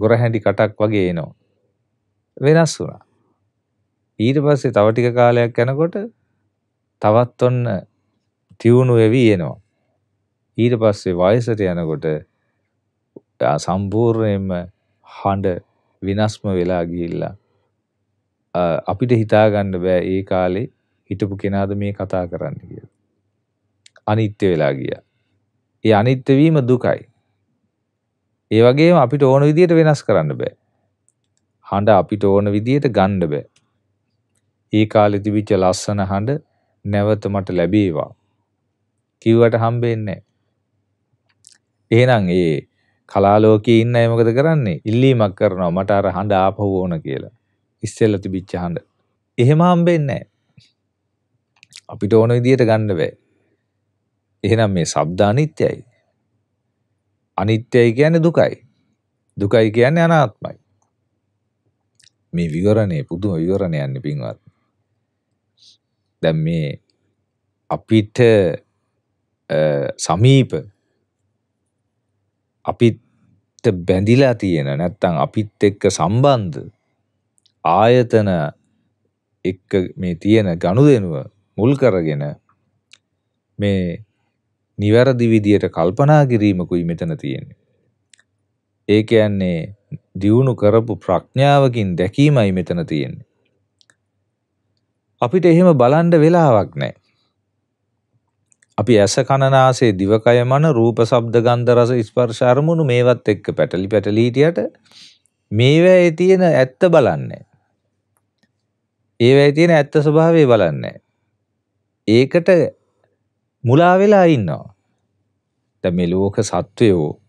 ගොරහැඩි කටක් වගේ එනවා. වෙනස් වුණා. ඊට පස්සේ තව ටික කාලයක් යනකොට තවත් ඔන්න තියුණු වෙවි එනවා. ඊට පස්සේ වයසට යනකොට සම්පූර්ණයෙන්ම හඬ විනාශම වෙලා ගිහිල්ලා අපිට හිතාගන්න බෑ ඒ කාලේ හිටපු කෙනාද මේ කතා කරන්න කියලා. අනිත්‍ය වෙලා ගියා. ඒ අනිත්‍ය වීම දුකයි. ඒ වගේම අපිට ඕන විදියට වෙනස් කරන්න බෑ. හඬ අපිට ඕන විදියට ගන්න බෑ. ඒ කාලේ තිබිච්ච ලස්සන හඬ නැවත මට ලැබේවා. කිව්වට හම්බෙන්නේ එහෙනම් ඒ කලාලෝකයේ ඉන්න අය මොකද කරන්නේ? ඉල්ලීමක් කරනවා මට අර හඬ ආපහු ඕන කියලා. ඉස්සෙල්ලා තිබිච්ච හඬ. එහෙම හම්බෙන්නේ නැහැ. අපිට ඕන විදියට ගන්න බෑ. එහෙනම් මේ ශබ්ද අනිත්‍යයි. අනිත්‍යයි කියන්නේ දුකයි. දුකයි කියන්නේ අනාත්මයි. මේ විවරණේ පුදුම විවරණයක් පින්වත්. දැන් මේ අපිට සමීප අපිට බැඳිලා තියෙන නැත්තම් අපිත් එක්ක සම්බන්ධ ආයතන එක්ක මේ තියෙන ගනුදෙනුව මුල් කරගෙන මේ නිවැරදි විදියට කල්පනා කිරීමකුයි මෙතන තියෙන්නේ. ඒ කියන්නේ දියුණු කරපු ප්‍රඥාවකින් දැකීමයි මෙතන තියෙන්නේ. අපිට එහෙම බලන්න වෙලාවක් නැහැ. අපි ඇස කනනාසේ දිවකය මන රූප ශබ්ද ගන්ධ රස ස්පර්ශ අරමුණු මේවත් එක්ක පැටලි පැටලි හිටියට මේවැයේ තියෙන ඇත්ත බලන්නේ. ඒවැයේ තියෙන ඇත්ත ස්වභාවය බලන්නේ. ඒකට මුලා වෙලා ඉන්නවා. දැන් මේ ලෝක සත්වයෝ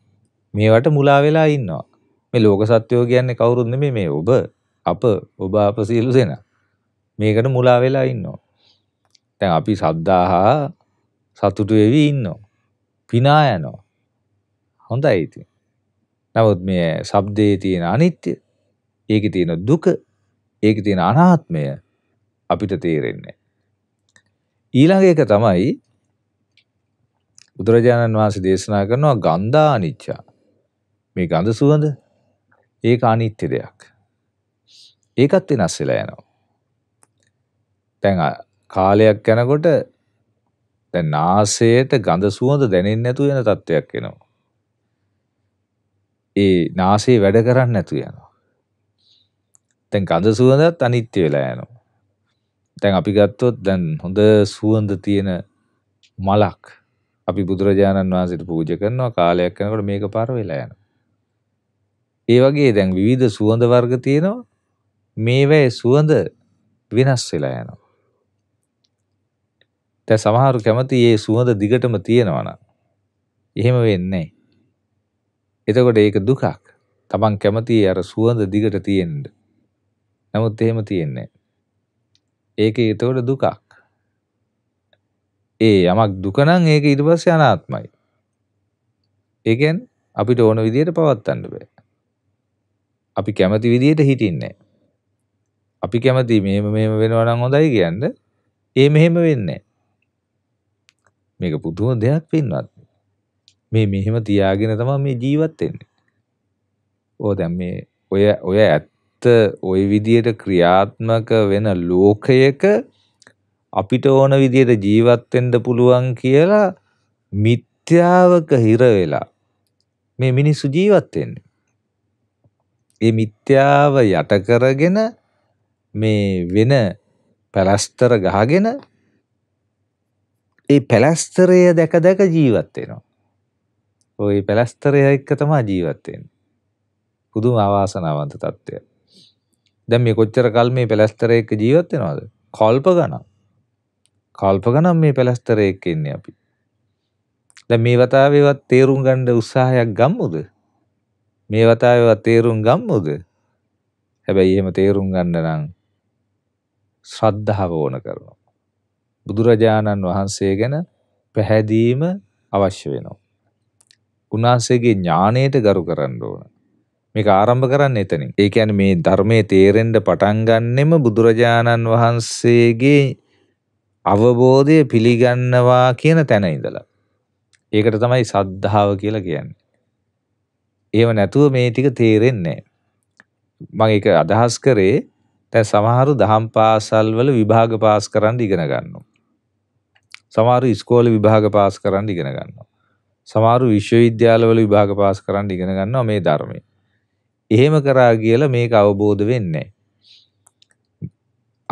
මේවට මුලා වෙලා ඉන්නවා. මේ ලෝක සත්වයෝ කියන්නේ කවුරුත් නෙමෙයි මේ ඔබ අප ඔබ අප සියලු දෙනා. මේකට මුලා වෙලා ඉන්නවා. දැන් අපි සද්දාහා සතුටු වෙවි ඉන්නවා. පිනා යනවා. හොඳයි ඉතින්. නමුත් මේ shabdේ තියෙන අනිත්‍ය, ඒකේ තියෙන දුක, ඒකේ තියෙන අනාත්මය අපිට තේරෙන්නේ ඊළඟ එක තමයි බුදුරජාණන් වහන්සේ දේශනා කරනවා ගන්ධා අනිච්චා. මේ ගඳ සුවඳ ඒක අනිත්‍ය දෙයක්. ඒකත් වෙනස් වෙලා යනවා. දැන් කාලයක් යනකොට දැන් නාසයට ගඳ සුවඳ දැනෙන්නේ නැතු වෙන තත්වයක් එනවා. ඒ නාසයේ වැඩ කරන්නේ නැතු යනවා. දැන් ගඳ සුවඳත් අනිත්‍ය වෙලා යනවා. දැන් අපි ගත්තොත් දැන් හොඳ සුවඳ තියෙන මලක් අපි බුදුරජාණන් වහන්සේට පූජා කරනවා කාලයක් යනකොට මේක පාර වෙලා යනවා. ඒ වගේ දැන් විවිධ සුවඳ වර්ග තියෙනවා. මේවැයේ සුවඳ වෙනස් වෙලා යනවා. දැන් සමහරු කැමති ඒ සුවඳ දිගටම තියෙනවා නම් එහෙම වෙන්නේ එතකොට ඒක දුකක්. Taman කැමති අර සුවඳ දිගට තියෙන්න. නමුත් එහෙම තියෙන්නේ ඒක ඒතකොට දුකක්. ඒ යමක් දුක නම් ඒක ඊට පස්සේ අනාත්මයි. ඒ කියන්නේ අපිට ඕන විදියට පවත්වන්න බෑ. අපි කැමති විදියට හිටින්නේ අපි කැමති මෙහෙම මෙහෙම වෙනවා නම් හොඳයි කියන්නේ ඒ මෙහෙම වෙන්නේ මේක පුදුම දෙයක් වෙන්නත්. මේ මෙහෙම තියාගෙන තමයි මේ ජීවත් වෙන්නේ. ඕ දැන් මේ ඔය ඔය ඇත්ත ওই විදියට ක්‍රියාත්මක වෙන ලෝකයක අපිට ඕන විදියට ජීවත් වෙන්න පුළුවන් කියලා මිත්‍යාවක හිර වෙලා මේ මිනිස්සු ජීවත් වෙන්නේ. මේ මිත්‍යාව යට කරගෙන මේ වෙන පැලස්තර ගහගෙන ඒ පැලස්තරය දැක දැක ජීවත් වෙනවා. ওই පැලස්තරය එක්ක තමයි ජීවත් වෙන්නේ. පුදුම ආවාසනාවන්ත තත්ත්වයක්. දැන් මේ කොච්චර කල් මේ පැලස්තර එක්ක ජීවත් වෙනවද? කල්ප ගණන්. කල්ප ගණන් මේ පැලස්තර එක්ක ඉන්නේ අපි. දැන් මේ වතාවේවත් තේරුම් ගන්න උත්සාහයක් ගම්මුද? මේ වතාවේවත් තේරුම් ගම්මුද? හැබැයි එහෙම තේරුම් ගන්න නම් ශ්‍රද්ධාව ඕන කරනවා. බුදුරජාණන් වහන්සේ ගැන පැහැදීම අවශ්‍ය වෙනවා. උන්වහන්සේගේ ඥාණයට ගරු කරන්න ඕන. මේක ආරම්භ කරන්න එතනින්. ඒ කියන්නේ මේ ධර්මයේ තේරෙන්න පටන් ගන්නෙම බුදුරජාණන් වහන්සේගේ අවබෝධය පිළිගන්නවා කියන තැන ඉඳලා. ඒකට තමයි සද්ධාව කියලා කියන්නේ. එහෙම නැතුව මේ ටික තේරෙන්නේ නැහැ. මම ඒක අදහස් කරේ දැන් සමහරු දහම් පාසල් වල විභාග පාස් කරන් ඉගෙන ගන්නවා. සමහරු ඉස්කෝලේ විභාග පාස් කරන් ඉගෙන ගන්නවා. සමහරු විශ්වවිද්‍යාල වල විභාග පාස් කරන් ඉගෙන ගන්නවා මේ ධර්මයේ. එහෙම කරා කියලා මේක අවබෝධ වෙන්නේ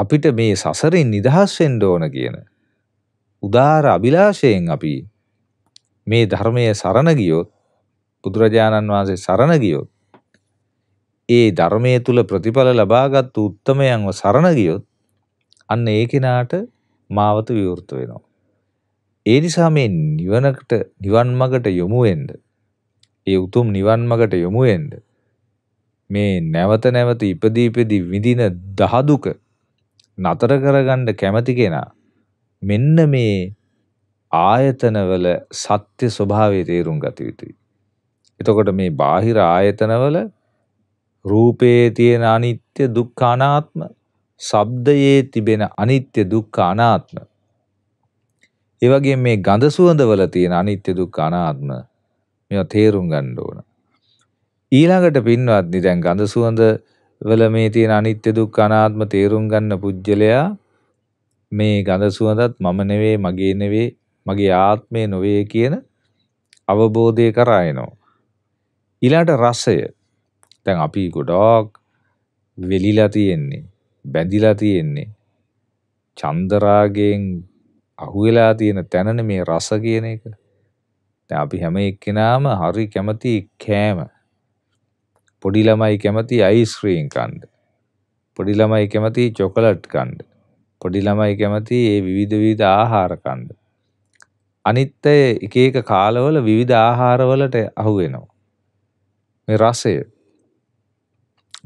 අපිට මේ සසරින් නිදහස් වෙන්න ඕන කියන උදාර අභිලාෂයෙන් අපි මේ ධර්මයේ සරණ ගියොත් බුදුරජාණන් වහන්සේ සරණ ගියොත් ඒ ධර්මයේ තුල ප්‍රතිඵල ලබාගත් උත්තමයන්ව සරණ ගියොත් අන්න ඒ කෙනාට මාවත විවෘත වෙනවා. ඒ නිසා මේ නිවනකට නිවන් මගට යොමු වෙන්න ඒ උතුම් නිවන් මගට යොමු වෙන්න මේ නැවත නැවත ඉපදී ඉපදී විඳින දහදුක නතර කරගන්න කැමති කෙනා මෙන්න මේ ආයතනවල සත්‍ය ස්වභාවය තේරුම් ගත යුතුයි. එතකොට මේ බාහිර ආයතනවල රූපයේ තියෙන අනිත්‍ය දුක්ඛ අනාත්ම, ශබ්දයේ තිබෙන අනිත්‍ය දුක්ඛ අනාත්ම. ඒ වගේ මේ ගඳ සුවඳවල තියෙන අනිත්‍ය දුක්ඛ අනාත්ම මේවා තේරුම් ගන්න ඕන. ඊළඟට පින්වත්නි දැන් ගඳ සුවඳ වල මේ තියෙන අනිත්‍ය දුක් අනාත්ම තේරුම් ගන්න පුජ්‍යලයා මේ ගඳ සුවඳත් මම නෙවෙයි මගේ නෙවෙයි මගේ ආත්මය නොවේ කියන අවබෝධය කරා එනවා. ඊළාට රසය දැන් අපි ගොඩක් වෙලිලා තියෙන්නේ බැඳිලා තියෙන්නේ චන්දරාගයෙන් අහුවෙලා තියෙන තැනනේ මේ රස කියන එක. දැන් අපි හැම එක්කෙනාම හරි කැමති කෑම. පොඩි ළමයි කැමති අයිස්ක්‍රීම් කන්න. පොඩි ළමයි කැමති චොකලට් කන්න. පොඩි ළමයි කැමති ඒ විවිධ විවිධ ආහාර කන්න. අනිත් අය එක එක කාලවල විවිධ ආහාරවලට අහු වෙනවා. මේ රසය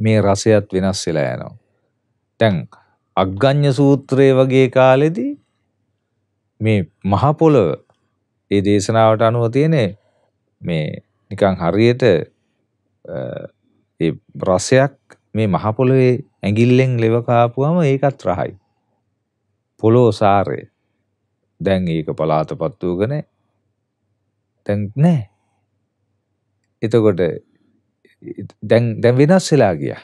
මේ රසයත් වෙනස් වෙලා යනවා. දැන් අග්ගඤ්ඤ සූත්‍රයේ වගේ කාලෙදී මේ මහ පොළව ඒ දේශනාවට අනුව තියෙන මේ නිකන් හරියට ඒ රසයක් මේ මහ පොළවේ ඇඟිල්ලෙන් ලෙව කාපුවම ඒකත් රහයි. පොළොව සාරය. දැන් ඒක පලාතපත් වූගෙන දැන් නෑ. එතකොට දැන් දැන් වෙනස් වෙලා ගියා.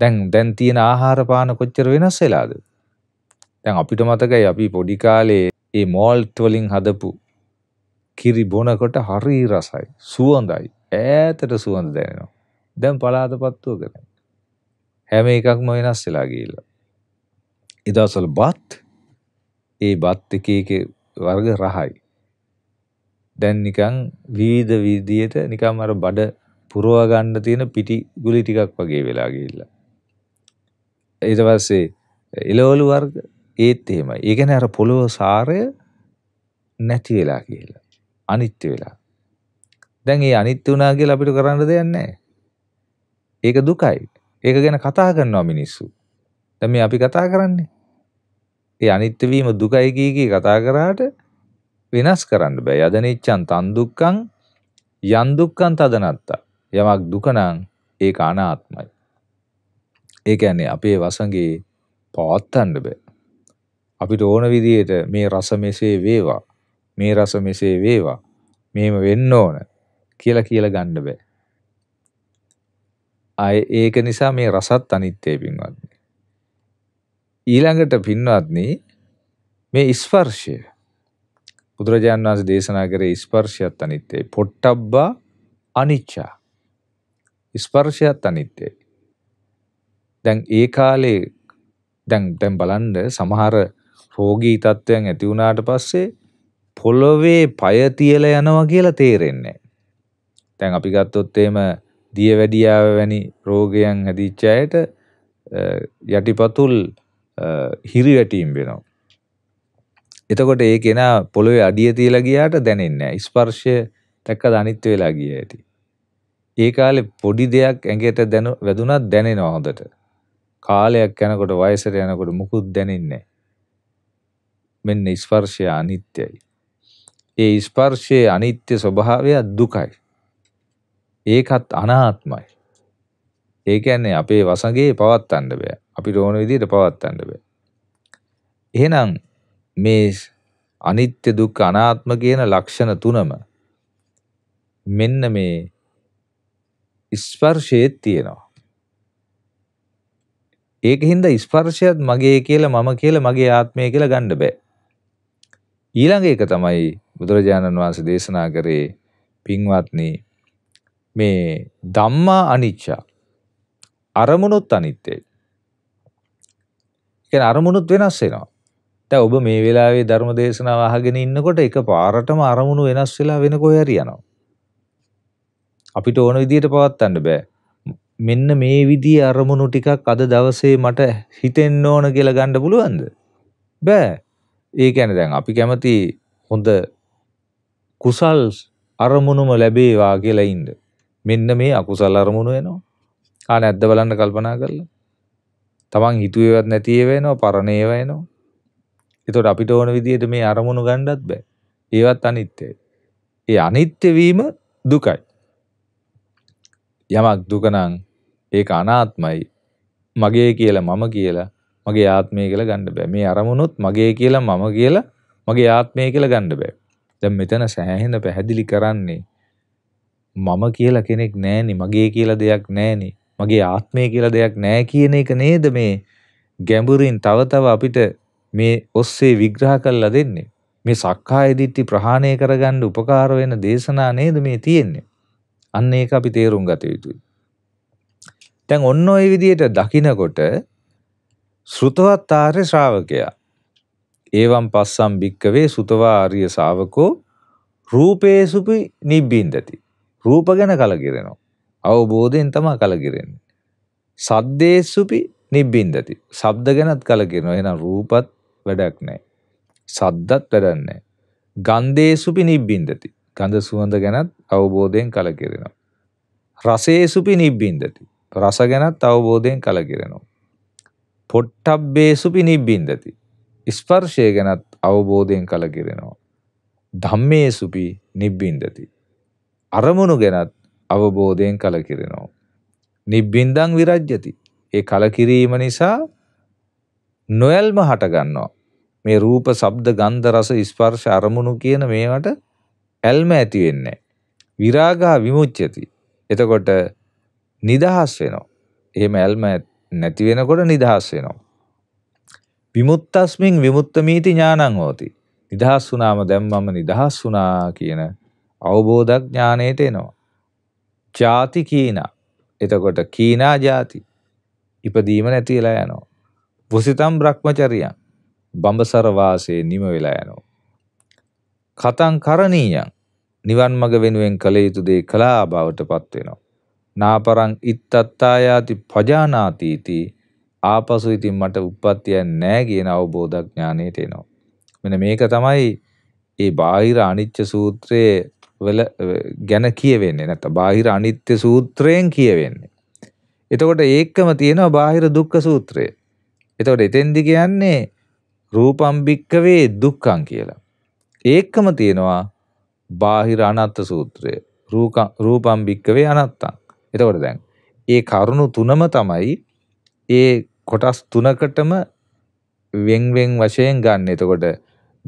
දැන් දැන් තියෙන ආහාර පාන කොච්චර වෙනස් වෙලාද? දැන් අපිට මතකයි අපි පොඩි කාලේ මේ මෝල්ට් වලින් හදපු කිරි බොනකොට හරි රසයි. සුවඳයි. ඈතට සුවඳ දැනෙනවා. දැන් පලාත පත්තුවකන හැම එකක්ම වෙනස් වෙලා ගිහිල්ලා එදවසල බත් ඒ බත් එක එක වර්ග රහයි දැන් නිකන් විවිධ විදියට නිකන් අර බඩ පුරව ගන්න තියෙන පිටි ගුලි ටිකක් වගේ වෙලා ගිහිල්ලා ඊට පස්සේ එළවලු වර්ග ඒත් එහෙමයි ඒ කියන්නේ අර පොළොව සාරය නැති වෙලා කියලා අනිත්‍ය වෙලා දැන් ඒ අනිත්‍ය වුණා කියලා අපිට කරන්න දෙයක් නැහැ ඒක දුකයි. ඒක ගැන කතා කරනවා මිනිස්සු. දැන් මේ අපි කතා කරන්නේ. ඒ අනිත්‍ය වීම දුකයි කී කී කතා කරාට වෙනස් කරන්න බෑ. යදනෙච්ඡන් තන් දුක්ඛං යන් දුක්ඛං තදනත්තා. යමක් දුක නම් ඒක අනාත්මයි. ඒ කියන්නේ අපේ වසඟේ පවත්තන්න බෑ. අපිට ඕන විදියට මේ රස මෙසේ වේවා. මේ රස මෙසේ වේවා. මෙහෙම වෙන්න ඕන කියලා කියලා ගන්න බෑ. අය ඒක නිසා මේ රසත් අනිත්‍යයි පින්වත්නි. ඊළඟට පින්වත්නි මේ ස්පර්ශය බුදුරජාන් වහන්සේ දේශනා කරේ ස්පර්ශයත් අනිත්‍යයි. පොට්ටබ්බා අනිච්චා. ස්පර්ශයත් අනිත්‍යයි. දැන් ඒ කාලේ දැන් දැන් බලන්න සමහර රෝගී තත්ත්වයන් ඇති වුණාට පස්සේ පොළොවේ পায় තියලා යනවා කියලා තේරෙන්නේ දැන් අපි ගත්තොත් එහෙම දියවැඩියාව වැනි රෝගයන් ඇතිච්ච අයට යටිපතුල් හිරිවැටීම් වෙනවා. එතකොට ඒ කෙනා පොළොවේ අඩිය තියලා ගියාට දැනෙන්නේ නැහැ. ස්පර්ශය දැක්කද අනිත් වෙලා ගිය ඇති. ඒ කාලේ පොඩි දෙයක් ඇඟට වැදුනත් දැනෙනවා හොඳට. කාලයක් යනකොට වයසට යනකොට මුකුත් දැනෙන්නේ මෙන්න ස්පර්ශය අනිත්‍යයි. ඒ ස්පර්ශයේ අනිත්‍ය ස්වභාවය දුකයි. ඒකත් අනාත්මයි. ඒ කියන්නේ අපේ වසඟේ පවත්තන්න බෑ. අපිට ඕන විදිහට පවත්තන්න බෑ. එහෙනම් මේ අනිත්‍ය දුක්ඛ අනාත්ම කියන ලක්ෂණ තුනම මෙන්න මේ ස්පර්ශයේ තියෙනවා. ඒකින්ද ස්පර්ශයත් මගේ කියලා මම කියලා මගේ ආත්මය කියලා ගන්න බෑ. ඊළඟ එක තමයි බුදුරජාණන් වහන්සේ දේශනා කරේ පින්වත්නි මේ ධම්මා අනිච්චා අරමුණුත් අනිත්‍යයි. ඒ අරමුණුත් වෙනස් වෙනවා. දැන් ඔබ මේ වෙලාවේ ධර්ම දේශනාව අහගෙන ඉන්නකොට එක පාරටම අරමුණු වෙනස් වෙලා වෙන කොහේ හරි යනවා. අපිට ඕන විදිහට පවත්වන්න බෑ. මෙන්න මේ විදිහේ අරමුණු ටිකක් අද දවසේ මට හිතෙන්න ඕන කියලා ගන්න පුළුවන්ද? බෑ. ඒ කියන්නේ දැන් අපි කැමති හොඳ කුසල් අරමුණුම ලැබේවා කියලා ඉන්න. මෙන්න මේ අකුසල් අරමුණු වෙනවා. ආ නැද්ද බලන්න කල්පනා කරලා. තමන් හිතුවේවත් නැති ඒවා එනවා, පරණ ඒවා එනවා. එතකොට අපිට ඕන විදිහට මේ අරමුණු ගන්නත් බෑ. ඒවත් අනිත්‍යයි. ඒ අනිත්‍ය වීම දුකයි. යමක් දුක නම් ඒක අනාත්මයි. මගේ කියලා මම කියලා මගේ ආත්මය කියලා ගන්න බෑ. මේ අරමුණුත් මගේ කියලා මම කියලා මගේ ආත්මය කියලා ගන්න බෑ. දැන් මෙතන සෑහෙන පැහැදිලි කරන්නේ මම කියලා කෙනෙක් නෑනේ මගේ කියලා දෙයක් නෑනේ මගේ ආත්මය කියලා දෙයක් නෑ කියන එක නේද මේ ගැඹුරින් තව තව අපිට මේ ඔස්සේ විග්‍රහ කරලා දෙන්නේ මේ සක්කාය දිට්ඨි ප්‍රහාණය කරගන්න උපකාර වෙන දේශනා නේද මේ තියෙන්නේ අන්න ඒක අපි තේරුම් ගත යුතුයි දැන් ඔන්න ඔය විදිහට දකිනකොට ශ්‍රුතවත් ආර්ය ශ්‍රාවකයා ඒවම් පස්සම් භික්කවේ සුතවා ආර්ය ශාවකෝ රූපේසුපි නිබ්බින්දති රූප ගැන කලකිරෙනවා. අවබෝධයෙන් තමයි කලකිරෙන්නේ. සද්දේසුපි නිබ්බින්දති. ශබ්ද ගැනත් කලකිරෙනවා. එහෙනම් රූපත් වැඩක් නැහැ. සද්දත් වැඩක් නැහැ. ගන්ධේසුපි නිබ්බින්දති. ගඳ සුවඳ ගැනත් අවබෝධයෙන් කලකිරෙනවා. රසේසුපි නිබ්බින්දති. රස ගැනත් අවබෝධයෙන් කලකිරෙනවා. පොට්ටබ්බේසුපි නිබ්බින්දති. ස්පර්ශය ගැනත් අවබෝධයෙන් කලකිරෙනවා. ධම්මේසුපි නිබ්බින්දති. අරමුණු ගැනත් අවබෝධයෙන් කලකිරෙනවා. නිබ්බින්දං විරජ්‍යති. ඒ කලකිරීම නිසා නොයල්ම හටගන්නවා. මේ රූප, ශබ්ද, ගන්ධ, රස, ස්පර්ශ අරමුණු කියන මේවට ඇල්ම ඇති වෙන්නේ. විරාගා විමුච්ඡති. එතකොට නිදහස් වෙනවා. එහෙම ඇල්ම නැති වෙනකොට නිදහස් වෙනවා. විමුක්තස්මින් විමුක්තමීති ඥානං හෝති. නිදහස් වුණාම දැන් මම නිදහස් වුණා කියන අවබෝධ ඥානයට එනවා. ಜಾති කීනා. එතකොට කීනා ಜಾති. ඉපදීම නැති වෙලා යනවා. වසිතම් Brahmacharya. බඹසර වාසයේ නිම වෙලා යනවා. කතං කරණීයං නිවන් මඟ වෙනුවෙන් කළ යුතු දේ කළා බවටපත් වෙනවා. නාපරං ඉත්තත්තායාති පජානාතිති ආපසු ඉතින් මට උප්පත්තියක් නැහැ කියන අවබෝධ ඥාණයට එනවා. මෙන්න මේක තමයි ඒ බාහිර අනිච්ච සූත්‍රයේ වල ගැන කියවෙන්නේ නැත්නම් බාහිර අනිත්‍ය සූත්‍රයෙන් කියවෙන්නේ. එතකොට ඒකම තියෙනවා බාහිර දුක්ඛ සූත්‍රය. එතකොට එතෙන්දි කියන්නේ රූපම් භික්කවේ දුක්ඛං කියලා. ඒකම තියෙනවා බාහිර අනත්ත සූත්‍රය. රූපම් භික්කවේ අනත්තං. එතකොට දැන් ඒ කරුණු තුනම තමයි ඒ කොටස් තුනකටම වෙන්වෙන් වශයෙන් ගන්න. එතකොට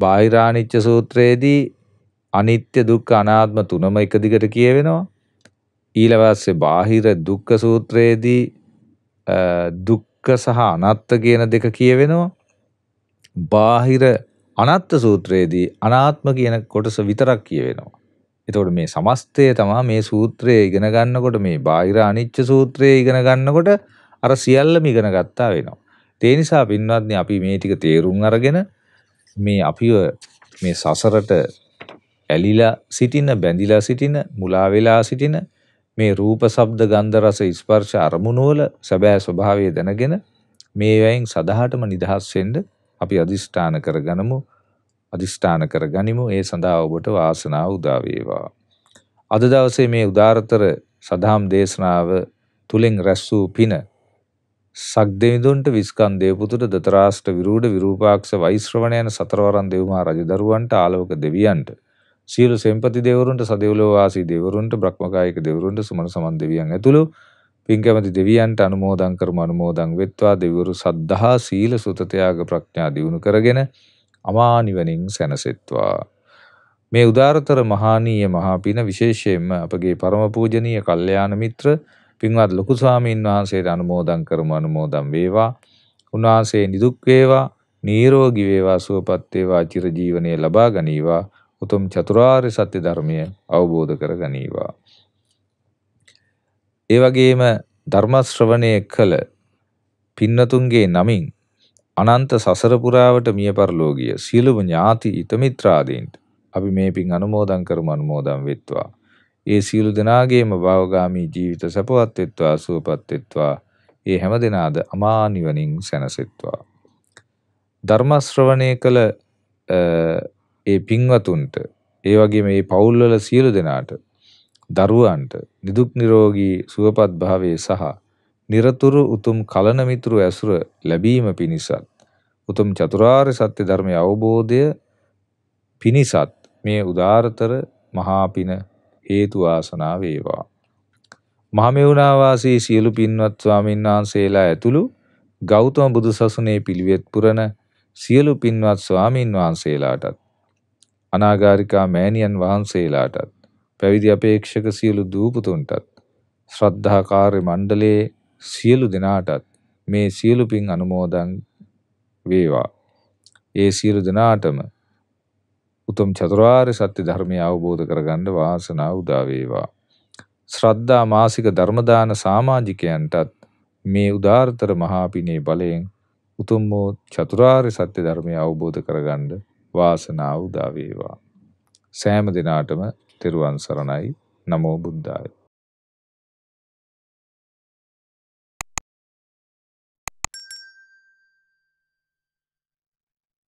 බාහිරානිච්ච සූත්‍රයේදී අනිත්‍ය දුක්ඛ අනාත්ම තුනම එක දිගට කියවෙනවා. ඊළවස්සේ බාහිර දුක්ඛ සූත්‍රයේදී දුක්ඛ සහ අනාත්ත කියන දෙක කියවෙනවා. බාහිර අනාත්ත සූත්‍රයේදී අනාත්ම කියන කොටස විතරක් කියවෙනවා. එතකොට මේ සමස්තය තමයි මේ සූත්‍රය ඉගෙන ගන්නකොට මේ බාහිර අනිච්ච සූත්‍රය ඉගෙන ගන්නකොට අර සියල්ලම ඉගෙන ගත්තා වෙනවා. ඒ නිසා පින්වත්නි අපි මේ ටික තේරුම් අරගෙන මේ අපිව මේ සසරට ඇලිලා සිටින බැඳිලා සිටින මුලා වෙලා සිටින මේ රූප ශබ්ද ගන්ධ රස ස්පර්ශ අරමුණු වල සැබෑ ස්වභාවය දැනගෙන මේවයින් සදාහටම නිදහස් වෙන්න අපි අදිෂ්ඨාන කරගනමු අදිෂ්ඨාන කරගනිමු ඒ සඳහා ඔබට වාසනාව උදා වේවා අද දවසේ මේ උදාරතර සදාම් දේශනාව තුලින් රැස් වූ පින සක්දෙවිඳුන්ට විස්කන් දේවපුතුට දතරාෂ්ට විරූඪ විරූපාක්ෂ වෛශ්‍රවණ යන සතරවරන් දෙව්මහා රජදරුවන්ට ආලෝක දෙවියන්ට සියලු සෙන්පති දෙවරුන්ට සදෙව්ලෝ වාසී දෙවරුන්ට බ්‍රහ්මකායික දෙවරුන්ට සුමන සමන් දෙවියන් ඇතුළු පින් කැමති දෙවියන්ට අනුමෝදන් කරමු අනුමෝදන් වෙත්වා දෙවිවරු සද්ධා සීල සුත ත්‍යාග ප්‍රඥා දිනු කරගෙන අමා නිවනින් සැනසෙත්වා මේ උදාරතර මහානීය මහා පින විශේෂයෙන්ම අපගේ පරම පූජනීය කල්යාණ මිත්‍ර පින්වත් ලොකු ස්වාමීන් වහන්සේට අනුමෝදන් කරමු අනුමෝදන් වේවා උන්වහන්සේ නිදුක් වේවා නිරෝගී වේවා සුවපත් වේවා චිර ජීවනයේ ලබා ගනීවා උතුම් චතුරාර්ය සත්‍ය ධර්මය අවබෝධ කර ගනීවා. ඒ වගේම ධර්ම ශ්‍රවණය කළ පින්නතුන්ගේ නමින් අනන්ත සසර පුරාවට මිය පරලෝකීය සියලුම ඥාති හිතමිත්‍රාදීන්ට අපි මේ පින් අනුමෝදන් කරමු අනුමෝදන් වෙත්වා. ඒ සියලු දෙනාගේම භවගාමී ජීවිත සපවත් වෙත්වා සුවපත් වෙත්වා. ඒ හැම දිනාද අමා නිවනින් සැනසෙත්වා. ධර්ම ශ්‍රවණය කළ ඒ පින්වතුන්ට ඒ වගේ මේ පවුල්වල සියලු දෙනාට දරුවන්ට නිදුක් නිරෝගී සුවපත් භාවයේ සහ নিরතුරු උතුම් කලන මිතුරු ඇසුර ලැබීම පිණිසත් උතුම් චතුරාර්ය සත්‍ය ධර්මයේ අවබෝධය පිණිසත් මේ උදාරතර මහා පින හේතු ආසනා වේවා මහමෙවුනා වාසී සියලු පින්වත් ස්වාමීන් වහන්සේලා ඇතුළු ගෞතම බුදුසසුනේ පිළිවෙත් පුරන සියලු පින්වත් ස්වාමින් වහන්සේලාටත් අනාගාരിකා මෑණියන් වහන්සේලාටත් පැවිදි අපේක්ෂක සියලු දූපතුන්ටත් ශ්‍රද්ධා කාර්ය මණ්ඩලයේ සියලු දෙනාටත් මේ සියලු පින් අනුමෝදන් වේවා. ඒ සියලු දෙනාටම උතුම් චතුරාර්ය සත්‍ය ධර්මය අවබෝධ කරගන්න වාසනාව උදා වේවා. ශ්‍රද්ධා මාසික ධර්මදාන සමාජිකයන්ටත් මේ උදාාරතර මහා පිනේ බලයෙන් උතුම් වූ චතුරාර්ය සත්‍ය ධර්මය අවබෝධ කරගන්න වාසනාව උදා වේවා. සෑම දිනාටම තෙරුවන් සරණයි. නමෝ බුද්ධාය.